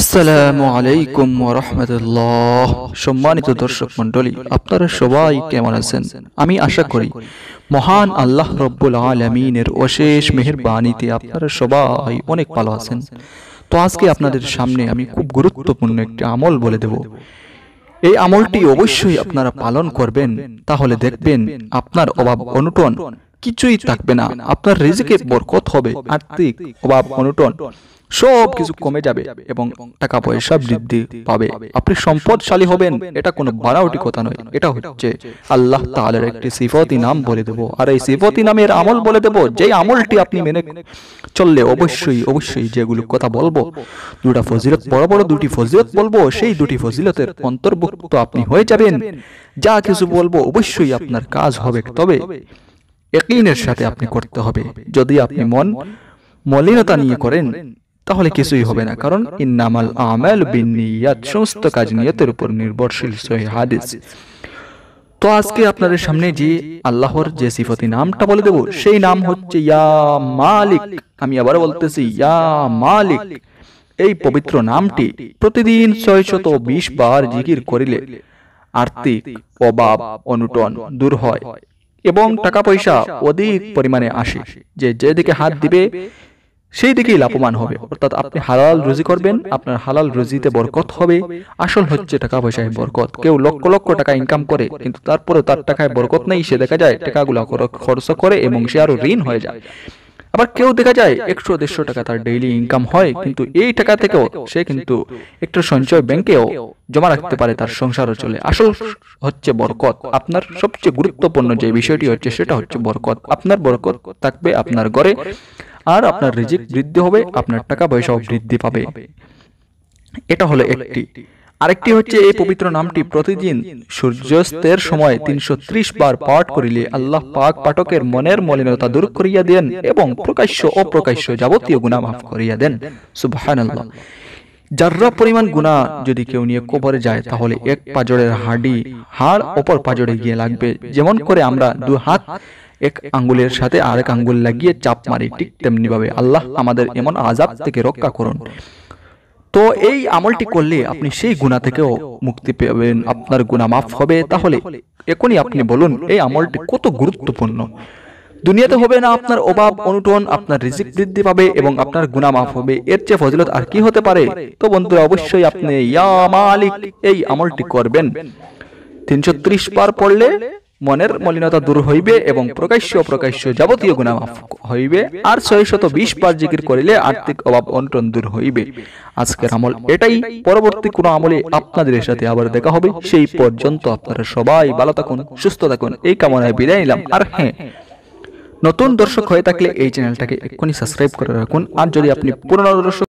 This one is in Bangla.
আসসালামু আলাইকুম রহমতুল্লাহ সম্মানিত দর্শক মন্ডলী আপনারা সবাই কেমন আছেন আমি আশা করি মহান আল্লাহ রব্বুল আলমিনের অশেষ মেহরবানিতে আপনারা সবাই অনেক ভালো আছেন তো আজকে আপনাদের সামনে আমি খুব গুরুত্বপূর্ণ একটি আমল বলে দেব এই আমলটি অবশ্যই আপনারা পালন করবেন তাহলে দেখবেন আপনার অভাব অনুটন কিছুই থাকবে না আপনার রেজিকে বরকত হবে আর্থিক অভাব অনুটন সব কিছু কমে যাবে এবং টাকা পয়সা বৃদ্ধি পাবে আপনি সম্পদশালী হবেন এটা কোনো বাড়াউটি কথা নয় এটা হচ্ছে আল্লাহ তাহলে একটি সিফতি নাম বলে দেব আর এই সিফতি নামের আমল বলে দেব যে আমলটি আপনি মেনে চললে অবশ্যই অবশ্যই যেগুলো কথা বলবো দুটা ফজিলত বড় বড় দুটি ফজিলত বলবো সেই দুটি ফজিলতের অন্তর্ভুক্ত আপনি হয়ে যাবেন যা কিছু বলবো অবশ্যই আপনার কাজ হবে তবে একইনের সাথে আপনি করতে হবে যদি আপনি মন মলিনতা নিয়ে করেন তাহলে কিছুই হবে না কারণ ইন্নামাল আমাল বিন নিয়াত সমস্ত কাজ নিয়তের উপর নির্ভরশীল সহি হাদিস তো আজকে আপনাদের সামনে যে আল্লাহর যে সিফতি নামটা বলে দেব সেই নাম হচ্ছে ইয়া মালিক আমি আবার বলতেছি ইয়া মালিক এই পবিত্র নামটি প্রতিদিন ছয়শত বিশ বার জিকির করিলে আর্থিক অভাব অনুটন দূর হয় এবং টাকা পয়সা অধিক পরিমাণে আসে যে যেদিকে হাত দিবে সেই দিকেই লাভবান হবে অর্থাৎ আপনি হালাল রুজি করবেন আপনার হালাল রুজিতে বরকত হবে আসল হচ্ছে টাকা পয়সায় বরকত কেউ লক্ষ লক্ষ টাকা ইনকাম করে কিন্তু তারপরে তার টাকায় বরকত নেই সে দেখা যায় টাকাগুলো খরচ করে এবং সে আরো ঋণ হয়ে যায় আবার কেউ দেখা যায় একশো দেড়শো টাকা তার ডেইলি ইনকাম হয় কিন্তু এই টাকা থেকেও সে কিন্তু একটা সঞ্চয় ব্যাংকেও জমা রাখতে পারে তার সংসারও চলে আসল হচ্ছে বরকত আপনার সবচেয়ে গুরুত্বপূর্ণ যে বিষয়টি হচ্ছে সেটা হচ্ছে বরকত আপনার বরকত থাকবে আপনার ঘরে আর আপনার রিজিক বৃদ্ধি হবে আপনার টাকা পয়সাও বৃদ্ধি পাবে এটা হলো একটি আরেকটি হচ্ছে এই পবিত্র নামটি প্রতিদিন সূর্যাস্তের সময় তিনশো বার পাঠ করিলে আল্লাহ পাক পাঠকের মনের মলিনতা দূর করিয়া দেন এবং প্রকাশ্য অপ্রকাশ্য যাবতীয় গুণা মাফ করিয়া দেন সুবাহ যার্রা পরিমাণ গুণা যদি কেউ নিয়ে কবরে যায় তাহলে এক পাজরের হাড়ি হাড় অপর পাজরে গিয়ে লাগবে যেমন করে আমরা দু হাত এক আঙ্গুলের সাথে আরেক আঙ্গুল লাগিয়ে চাপ মারি ঠিক তেমনিভাবে আল্লাহ আমাদের এমন আজাব থেকে রক্ষা করুন তো এই আমলটি করলে আপনি সেই গুণা থেকেও মুক্তি পাবেন আপনার গুণা মাফ হবে তাহলে এখনই আপনি বলুন এই আমলটি কত গুরুত্বপূর্ণ দুনিয়াতে হবে না আপনার অভাব অনুটন আপনার রিজিক বৃদ্ধি পাবে এবং আপনার গুণা মাফ হবে এর চেয়ে ফজিলত আর কি হতে পারে তো বন্ধুরা অবশ্যই আপনি ইয়া মালিক এই আমলটি করবেন তিনশো ত্রিশ বার পড়লে মনের মলিনতা দূর হইবে এবং প্রকাশ্য প্রকাশ্য যাবতীয় গুণা মাফ হইবে আর ছয় শত বিশ বার জিকির করিলে আর্থিক অভাব অন্টন দূর হইবে আজকের আমল এটাই পরবর্তী কোনো আমলে আপনাদের সাথে আবার দেখা হবে সেই পর্যন্ত আপনারা সবাই ভালো থাকুন সুস্থ থাকুন এই কামনায় বিদায় নিলাম আর হ্যাঁ নতুন দর্শক হয়ে থাকলে এই চ্যানেলটাকে এক্ষুনি সাবস্ক্রাইব করে রাখুন আর যদি আপনি পুরনো দর্শক